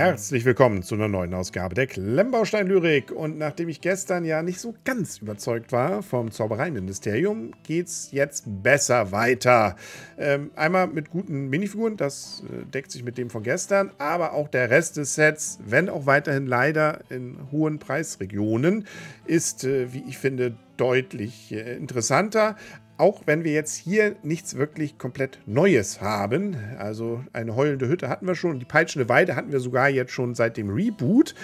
Herzlich willkommen zu einer neuen Ausgabe der Klemmbaustein-Lyrik. Und nachdem ich gestern ja nicht so ganz überzeugt war vom Zaubereiministerium, geht's jetzt besser weiter. Ähm, einmal mit guten Minifiguren, das äh, deckt sich mit dem von gestern, aber auch der Rest des Sets, wenn auch weiterhin leider in hohen Preisregionen, ist, äh, wie ich finde, deutlich äh, interessanter auch wenn wir jetzt hier nichts wirklich komplett Neues haben, also eine heulende Hütte hatten wir schon, die peitschende Weide hatten wir sogar jetzt schon seit dem Reboot,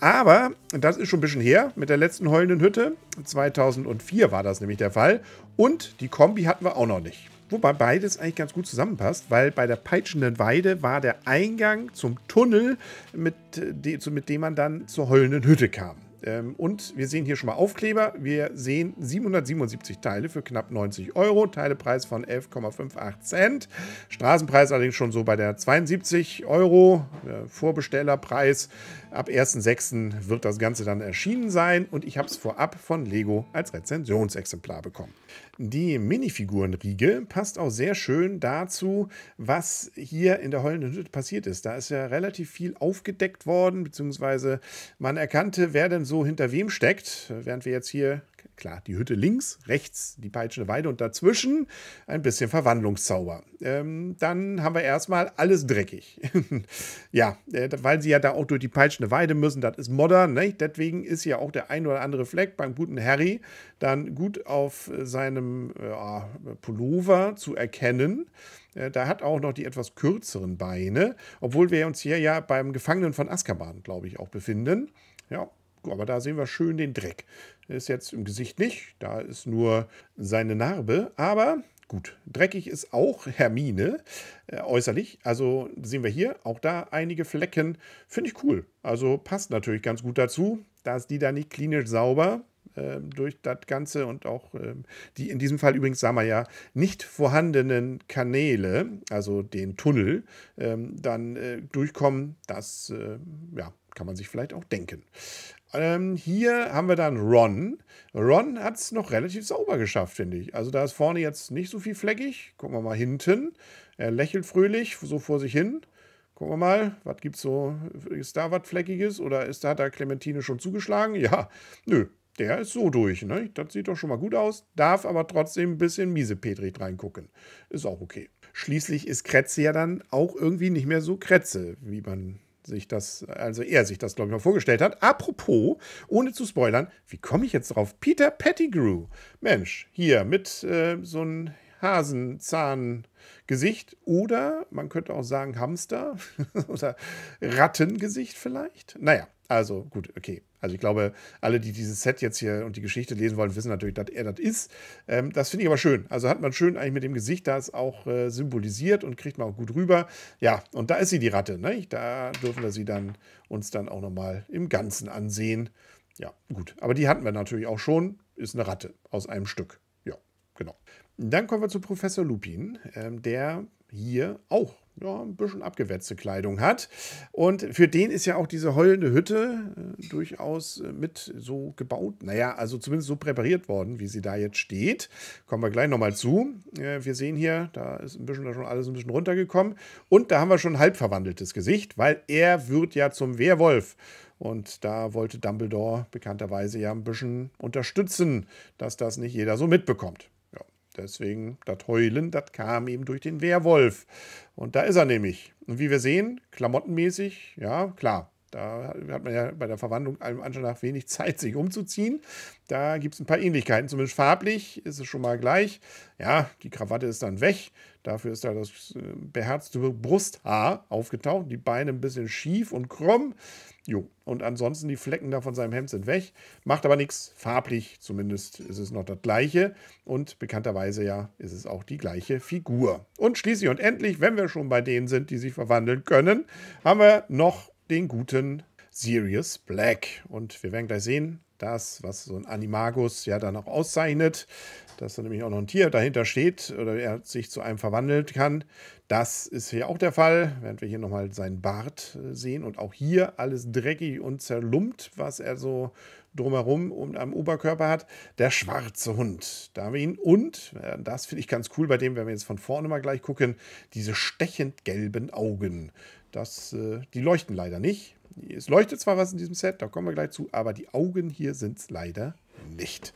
aber das ist schon ein bisschen her mit der letzten heulenden Hütte, 2004 war das nämlich der Fall und die Kombi hatten wir auch noch nicht. Wobei beides eigentlich ganz gut zusammenpasst, weil bei der peitschenden Weide war der Eingang zum Tunnel, mit, äh, dem man dann zur heulenden Hütte kam. Ähm, und wir sehen hier schon mal Aufkleber. Wir sehen 777 Teile für knapp 90 Euro. Teilepreis von 11,58 Cent. Straßenpreis allerdings schon so bei der 72 Euro. Der Vorbestellerpreis. Ab 1.6. wird das Ganze dann erschienen sein. Und ich habe es vorab von Lego als Rezensionsexemplar bekommen. Die Minifigurenriege passt auch sehr schön dazu, was hier in der Heulenden Hütte passiert ist. Da ist ja relativ viel aufgedeckt worden, beziehungsweise man erkannte, wer denn so hinter wem steckt, während wir jetzt hier Klar, die Hütte links, rechts die peitschende Weide und dazwischen ein bisschen Verwandlungszauber. Ähm, dann haben wir erstmal alles dreckig. ja, äh, weil sie ja da auch durch die peitschende Weide müssen, das ist modern. Ne? Deswegen ist ja auch der ein oder andere Fleck beim guten Harry dann gut auf äh, seinem äh, ah, Pullover zu erkennen. Äh, da hat auch noch die etwas kürzeren Beine, obwohl wir uns hier ja beim Gefangenen von Azkaban, glaube ich, auch befinden. Ja, aber da sehen wir schön den Dreck. Ist jetzt im Gesicht nicht, da ist nur seine Narbe, aber Gut, dreckig ist auch Hermine äh, äußerlich. Also sehen wir hier auch da einige Flecken. Finde ich cool. Also passt natürlich ganz gut dazu. dass die da nicht klinisch sauber ähm, durch das Ganze und auch ähm, die in diesem Fall übrigens, sagen wir ja, nicht vorhandenen Kanäle, also den Tunnel, ähm, dann äh, durchkommen. Das äh, ja, kann man sich vielleicht auch denken. Ähm, hier haben wir dann Ron. Ron hat es noch relativ sauber geschafft, finde ich. Also da ist vorne jetzt nicht so viel fleckig. Gucken wir mal hinten. Er lächelt fröhlich, so vor sich hin. Gucken wir mal, was gibt's so? Ist da was Fleckiges oder ist da, hat da Clementine schon zugeschlagen? Ja, nö, der ist so durch. Ne? Das sieht doch schon mal gut aus, darf aber trotzdem ein bisschen miesepetrig reingucken. Ist auch okay. Schließlich ist Kretze ja dann auch irgendwie nicht mehr so Kretze, wie man sich das, also er sich das, glaube ich, mal vorgestellt hat. Apropos, ohne zu spoilern, wie komme ich jetzt drauf? Peter Pettigrew. Mensch, hier mit äh, so einem Hasenzahngesicht oder man könnte auch sagen Hamster oder Rattengesicht vielleicht. Naja, also gut, okay. Also ich glaube, alle, die dieses Set jetzt hier und die Geschichte lesen wollen, wissen natürlich, dass er das ist. Ähm, das finde ich aber schön. Also hat man schön eigentlich mit dem Gesicht das auch äh, symbolisiert und kriegt man auch gut rüber. Ja, und da ist sie die Ratte. Ne? Da dürfen wir sie dann uns dann auch nochmal im Ganzen ansehen. Ja, gut. Aber die hatten wir natürlich auch schon. Ist eine Ratte aus einem Stück. Ja, genau. Dann kommen wir zu Professor Lupin, ähm, der hier auch ja, ein bisschen abgewetzte Kleidung hat. Und für den ist ja auch diese heulende Hütte äh, durchaus äh, mit so gebaut, naja, also zumindest so präpariert worden, wie sie da jetzt steht. Kommen wir gleich nochmal zu. Äh, wir sehen hier, da ist ein bisschen da schon alles ein bisschen runtergekommen. Und da haben wir schon ein halb verwandeltes Gesicht, weil er wird ja zum Werwolf. Und da wollte Dumbledore bekannterweise ja ein bisschen unterstützen, dass das nicht jeder so mitbekommt. Deswegen, das Heulen, das kam eben durch den Werwolf. Und da ist er nämlich. Und wie wir sehen, klamottenmäßig, ja, klar. Da hat man ja bei der Verwandlung einem Anschein nach wenig Zeit, sich umzuziehen. Da gibt es ein paar Ähnlichkeiten. Zumindest farblich ist es schon mal gleich. Ja, die Krawatte ist dann weg. Dafür ist da das äh, beherzte Brusthaar aufgetaucht. Die Beine ein bisschen schief und krumm. Jo. Und ansonsten die Flecken da von seinem Hemd sind weg. Macht aber nichts. Farblich zumindest ist es noch das gleiche. Und bekannterweise ja ist es auch die gleiche Figur. Und schließlich und endlich, wenn wir schon bei denen sind, die sich verwandeln können, haben wir noch den guten Sirius Black. Und wir werden gleich sehen, das, was so ein Animagus ja dann auch auszeichnet, dass da nämlich auch noch ein Tier dahinter steht oder er sich zu einem verwandeln kann. Das ist hier auch der Fall, während wir hier nochmal seinen Bart äh, sehen und auch hier alles dreckig und zerlumpt, was er so drumherum und am Oberkörper hat, der schwarze Hund. Da haben wir ihn. Und, äh, das finde ich ganz cool bei dem, wenn wir jetzt von vorne mal gleich gucken, diese stechend gelben Augen. Das, äh, die leuchten leider nicht. Es leuchtet zwar was in diesem Set, da kommen wir gleich zu, aber die Augen hier sind es leider nicht.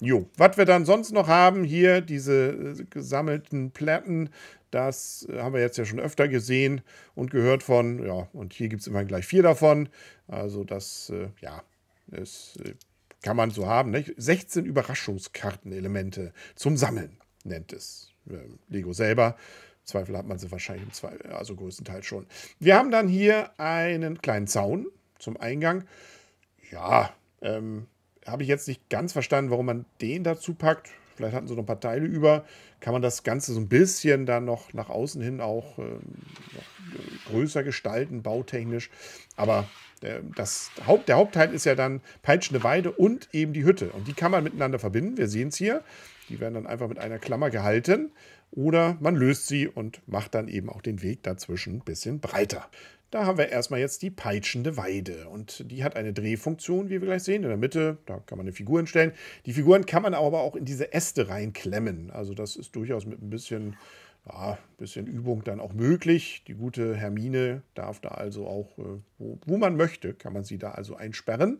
Jo, was wir dann sonst noch haben, hier diese äh, gesammelten Platten, das haben wir jetzt ja schon öfter gesehen und gehört von. Ja, und hier gibt es immerhin gleich vier davon. Also das, ja, das äh, kann man so haben. Nicht? 16 Überraschungskartenelemente zum Sammeln nennt es ähm, Lego selber. Zweifel hat man sie wahrscheinlich im Zweifel, also größtenteils schon. Wir haben dann hier einen kleinen Zaun zum Eingang. Ja, ähm, habe ich jetzt nicht ganz verstanden, warum man den dazu packt. Vielleicht hatten sie noch ein paar Teile über. Kann man das Ganze so ein bisschen dann noch nach außen hin auch ähm, äh, größer gestalten, bautechnisch. Aber der, das Haupt, der Hauptteil ist ja dann Peitschende Weide und eben die Hütte. Und die kann man miteinander verbinden. Wir sehen es hier. Die werden dann einfach mit einer Klammer gehalten. Oder man löst sie und macht dann eben auch den Weg dazwischen ein bisschen breiter. Da haben wir erstmal jetzt die peitschende Weide. Und die hat eine Drehfunktion, wie wir gleich sehen. In der Mitte, da kann man eine Figur hinstellen. Die Figuren kann man aber auch in diese Äste reinklemmen. Also das ist durchaus mit ein bisschen ja, ein bisschen Übung dann auch möglich. Die gute Hermine darf da also auch, äh, wo, wo man möchte, kann man sie da also einsperren.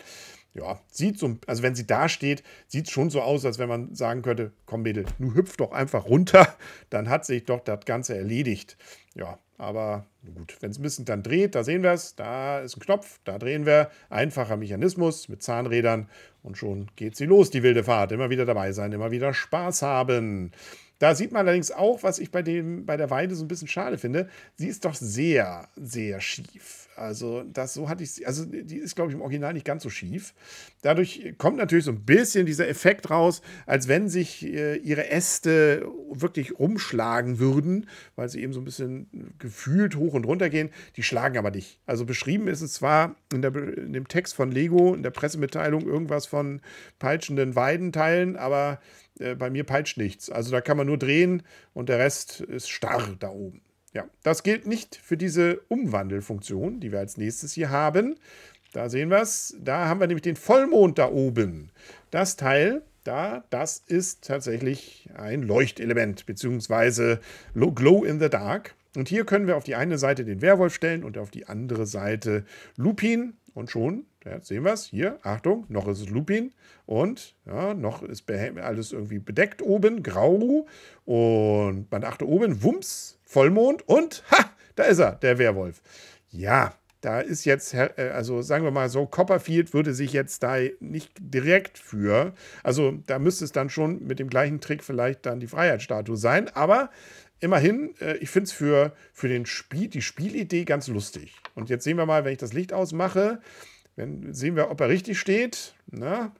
Ja, sieht so, also wenn sie da steht, sieht es schon so aus, als wenn man sagen könnte, komm Mädel, nun hüpf doch einfach runter, dann hat sich doch das Ganze erledigt. Ja, aber gut, wenn es ein bisschen dann dreht, da sehen wir es, da ist ein Knopf, da drehen wir. Einfacher Mechanismus mit Zahnrädern und schon geht sie los, die wilde Fahrt. Immer wieder dabei sein, immer wieder Spaß haben. Da sieht man allerdings auch, was ich bei, dem, bei der Weide so ein bisschen schade finde. Sie ist doch sehr, sehr schief. Also, das so hatte ich sie. Also, die ist, glaube ich, im Original nicht ganz so schief. Dadurch kommt natürlich so ein bisschen dieser Effekt raus, als wenn sich äh, ihre Äste wirklich rumschlagen würden, weil sie eben so ein bisschen gefühlt hoch und runter gehen. Die schlagen aber nicht. Also, beschrieben ist es zwar in, der, in dem Text von Lego, in der Pressemitteilung, irgendwas von peitschenden Weidenteilen, aber äh, bei mir peitscht nichts. Also da kann man nur drehen und der Rest ist starr da oben. Ja, das gilt nicht für diese Umwandelfunktion, die wir als nächstes hier haben. Da sehen wir es. Da haben wir nämlich den Vollmond da oben. Das Teil da, das ist tatsächlich ein Leuchtelement, beziehungsweise Glow in the Dark. Und hier können wir auf die eine Seite den Werwolf stellen und auf die andere Seite Lupin. Und schon, ja, sehen wir es, hier, Achtung, noch ist es Lupin und ja, noch ist alles irgendwie bedeckt oben, grau und man achte oben, wumps, Vollmond und ha, da ist er, der Werwolf. Ja, da ist jetzt, äh, also sagen wir mal so, Copperfield würde sich jetzt da nicht direkt für, also da müsste es dann schon mit dem gleichen Trick vielleicht dann die Freiheitsstatue sein, aber immerhin, äh, ich finde es für, für den Spiel, die Spielidee ganz lustig. Und jetzt sehen wir mal, wenn ich das Licht ausmache, wenn, sehen wir, ob er richtig steht. Na, ne?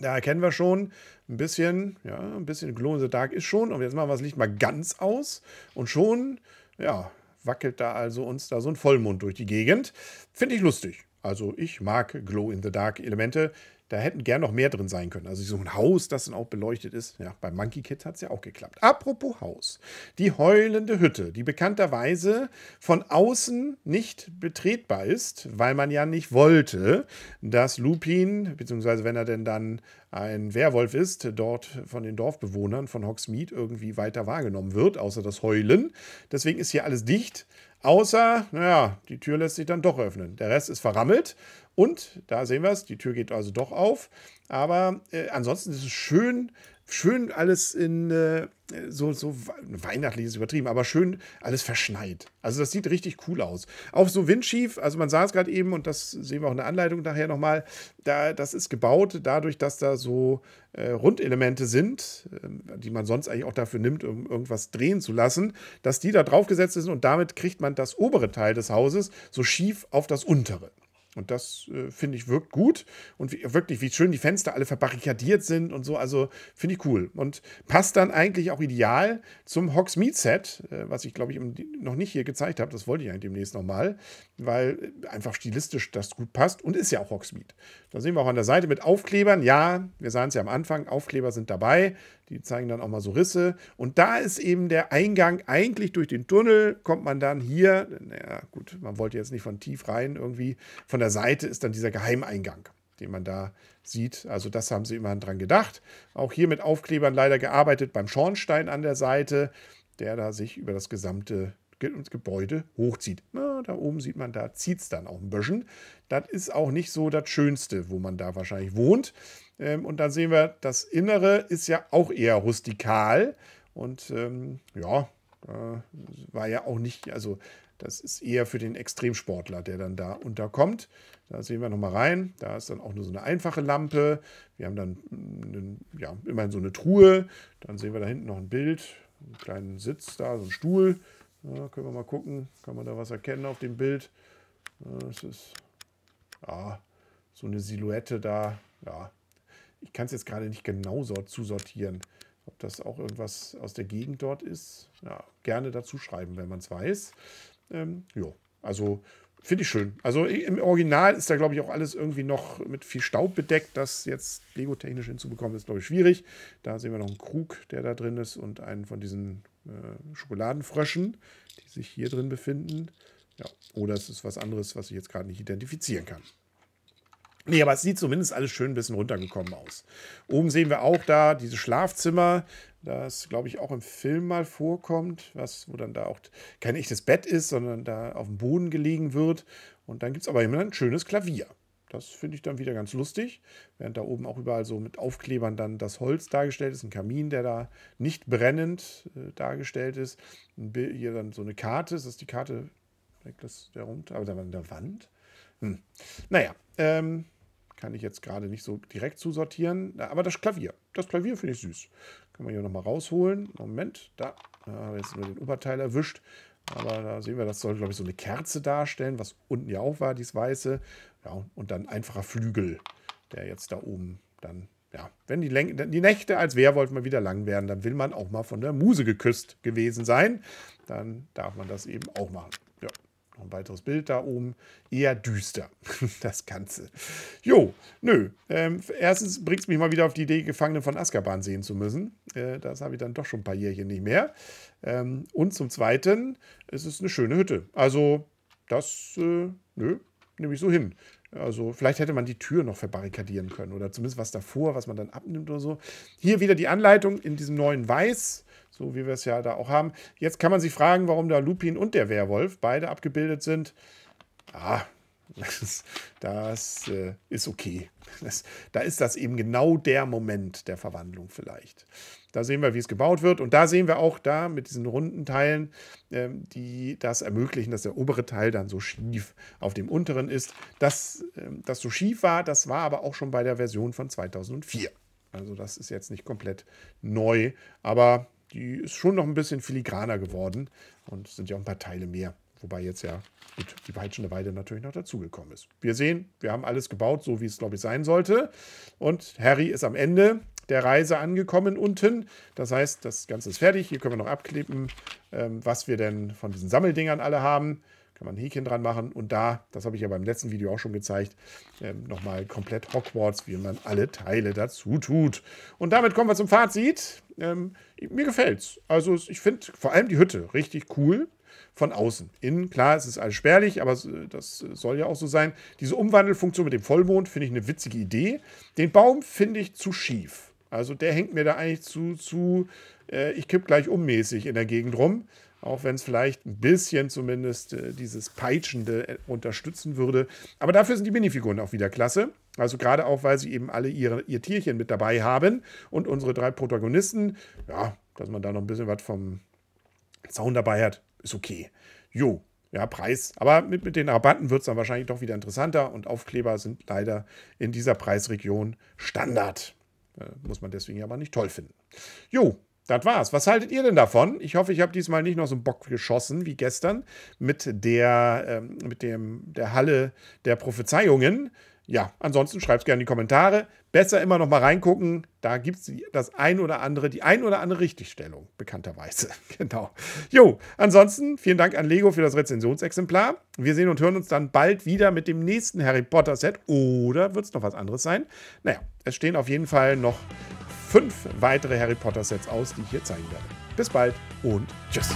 da erkennen wir schon ein bisschen, ja, ein bisschen Glow in the Dark ist schon. Und jetzt machen wir das Licht mal ganz aus. Und schon, ja, wackelt da also uns da so ein Vollmond durch die Gegend. Finde ich lustig. Also ich mag Glow in the Dark Elemente. Da hätten gern noch mehr drin sein können. Also so ein Haus, das dann auch beleuchtet ist. Ja, bei Monkey Kids hat es ja auch geklappt. Apropos Haus. Die heulende Hütte, die bekannterweise von außen nicht betretbar ist, weil man ja nicht wollte, dass Lupin, beziehungsweise wenn er denn dann ein Werwolf ist, dort von den Dorfbewohnern von Hogsmeade irgendwie weiter wahrgenommen wird, außer das Heulen. Deswegen ist hier alles dicht. Außer, naja, die Tür lässt sich dann doch öffnen. Der Rest ist verrammelt und da sehen wir es, die Tür geht also doch auf. Aber äh, ansonsten ist es schön, schön alles in äh, so, so weihnachtlich ist übertrieben, aber schön alles verschneit. Also das sieht richtig cool aus. Auch so windschief, also man sah es gerade eben und das sehen wir auch in der Anleitung nachher nochmal. Da, das ist gebaut dadurch, dass da so äh, Rundelemente sind, ähm, die man sonst eigentlich auch dafür nimmt, um irgendwas drehen zu lassen, dass die da draufgesetzt sind und damit kriegt man das obere Teil des Hauses so schief auf das untere. Und das, äh, finde ich, wirkt gut. Und wie, wirklich, wie schön die Fenster alle verbarrikadiert sind und so. Also, finde ich cool. Und passt dann eigentlich auch ideal zum Hogsmeade-Set, äh, was ich, glaube ich, noch nicht hier gezeigt habe. Das wollte ich eigentlich demnächst nochmal weil äh, einfach stilistisch das gut passt und ist ja auch Hogsmeade. Da sehen wir auch an der Seite mit Aufklebern. Ja, wir sahen es ja am Anfang, Aufkleber sind dabei, die zeigen dann auch mal so Risse. Und da ist eben der Eingang eigentlich durch den Tunnel, kommt man dann hier, naja gut, man wollte jetzt nicht von tief rein irgendwie, von der Seite ist dann dieser Geheimeingang, den man da sieht. Also das haben sie immerhin dran gedacht. Auch hier mit Aufklebern leider gearbeitet beim Schornstein an der Seite, der da sich über das gesamte das Gebäude hochzieht. Na, da oben sieht man, da zieht es dann auch ein bisschen. Das ist auch nicht so das Schönste, wo man da wahrscheinlich wohnt. Ähm, und dann sehen wir, das Innere ist ja auch eher rustikal. Und ähm, ja, äh, war ja auch nicht, also das ist eher für den Extremsportler, der dann da unterkommt. Da sehen wir nochmal rein. Da ist dann auch nur so eine einfache Lampe. Wir haben dann mm, einen, ja, immerhin so eine Truhe. Dann sehen wir da hinten noch ein Bild, einen kleinen Sitz da, so einen Stuhl. Ja, können wir mal gucken. Kann man da was erkennen auf dem Bild? Es ist ja, so eine Silhouette da. Ja, ich kann es jetzt gerade nicht genau zusortieren. Ob das auch irgendwas aus der Gegend dort ist? Ja, gerne dazu schreiben, wenn man es weiß. Ähm, ja, also Finde ich schön. Also im Original ist da, glaube ich, auch alles irgendwie noch mit viel Staub bedeckt. Das jetzt Lego-technisch hinzubekommen, ist, glaube ich, schwierig. Da sehen wir noch einen Krug, der da drin ist und einen von diesen äh, Schokoladenfröschen, die sich hier drin befinden. Ja, oder es ist was anderes, was ich jetzt gerade nicht identifizieren kann. Nee, aber es sieht zumindest alles schön ein bisschen runtergekommen aus. Oben sehen wir auch da dieses Schlafzimmer, das, glaube ich, auch im Film mal vorkommt, was, wo dann da auch kein echtes Bett ist, sondern da auf dem Boden gelegen wird. Und dann gibt es aber immer ein schönes Klavier. Das finde ich dann wieder ganz lustig, während da oben auch überall so mit Aufklebern dann das Holz dargestellt ist, ein Kamin, der da nicht brennend äh, dargestellt ist. Hier dann so eine Karte, ist das die Karte, das der runter, aber da an der Wand. Hm. Naja, ähm, kann ich jetzt gerade nicht so direkt zusortieren. Aber das Klavier, das Klavier finde ich süß. Kann man hier nochmal rausholen. Moment, da habe ich jetzt nur den Oberteil erwischt. Aber da sehen wir, das soll, glaube ich, so eine Kerze darstellen, was unten ja auch war, dieses weiße. Ja, und dann einfacher Flügel, der jetzt da oben dann, ja, wenn die, Len die Nächte als Werwolf mal wieder lang werden, dann will man auch mal von der Muse geküsst gewesen sein. Dann darf man das eben auch machen. Noch ein weiteres Bild da oben. Eher düster, das Ganze. Jo, nö. Ähm, erstens bringt es mich mal wieder auf die Idee, Gefangene von Azkaban sehen zu müssen. Äh, das habe ich dann doch schon ein paar Jährchen nicht mehr. Ähm, und zum Zweiten, es ist eine schöne Hütte. Also, das, äh, nö, nehme ich so hin. Also vielleicht hätte man die Tür noch verbarrikadieren können oder zumindest was davor, was man dann abnimmt oder so. Hier wieder die Anleitung in diesem neuen Weiß so wie wir es ja da auch haben. Jetzt kann man sich fragen, warum da Lupin und der Werwolf beide abgebildet sind. Ah, das, das äh, ist okay. Das, da ist das eben genau der Moment der Verwandlung vielleicht. Da sehen wir, wie es gebaut wird. Und da sehen wir auch da mit diesen runden Teilen, ähm, die das ermöglichen, dass der obere Teil dann so schief auf dem unteren ist. Dass ähm, das so schief war, das war aber auch schon bei der Version von 2004. Also das ist jetzt nicht komplett neu, aber die ist schon noch ein bisschen filigraner geworden und es sind ja auch ein paar Teile mehr. Wobei jetzt ja gut, die peitschende Weide natürlich noch dazugekommen ist. Wir sehen, wir haben alles gebaut, so wie es, glaube ich, sein sollte. Und Harry ist am Ende der Reise angekommen unten. Das heißt, das Ganze ist fertig. Hier können wir noch abkleben, ähm, was wir denn von diesen Sammeldingern alle haben. Kann man ein Häkchen dran machen und da, das habe ich ja beim letzten Video auch schon gezeigt, ähm, nochmal komplett Hogwarts, wie man alle Teile dazu tut. Und damit kommen wir zum Fazit. Ähm, mir gefällt also, es. Also ich finde vor allem die Hütte richtig cool von außen. Innen, klar, es ist alles spärlich, aber das soll ja auch so sein. Diese Umwandelfunktion mit dem Vollmond finde ich eine witzige Idee. Den Baum finde ich zu schief. Also der hängt mir da eigentlich zu, zu äh, ich kipp gleich ummäßig in der Gegend rum auch wenn es vielleicht ein bisschen zumindest äh, dieses Peitschende äh, unterstützen würde. Aber dafür sind die Minifiguren auch wieder klasse. Also gerade auch, weil sie eben alle ihre, ihr Tierchen mit dabei haben und unsere drei Protagonisten, ja, dass man da noch ein bisschen was vom Zaun dabei hat, ist okay. Jo, ja, Preis. Aber mit, mit den Rabatten wird es dann wahrscheinlich doch wieder interessanter und Aufkleber sind leider in dieser Preisregion Standard. Äh, muss man deswegen aber nicht toll finden. Jo, das war's. Was haltet ihr denn davon? Ich hoffe, ich habe diesmal nicht noch so einen Bock geschossen wie gestern mit der, ähm, mit dem, der Halle der Prophezeiungen. Ja, ansonsten schreibt es gerne in die Kommentare. Besser immer noch mal reingucken. Da gibt es das ein oder andere, die ein oder andere Richtigstellung, bekannterweise. genau. Jo, ansonsten vielen Dank an Lego für das Rezensionsexemplar. Wir sehen und hören uns dann bald wieder mit dem nächsten Harry Potter Set. Oder wird es noch was anderes sein? Naja, es stehen auf jeden Fall noch fünf weitere Harry Potter Sets aus, die ich hier zeigen werde. Bis bald und tschüss.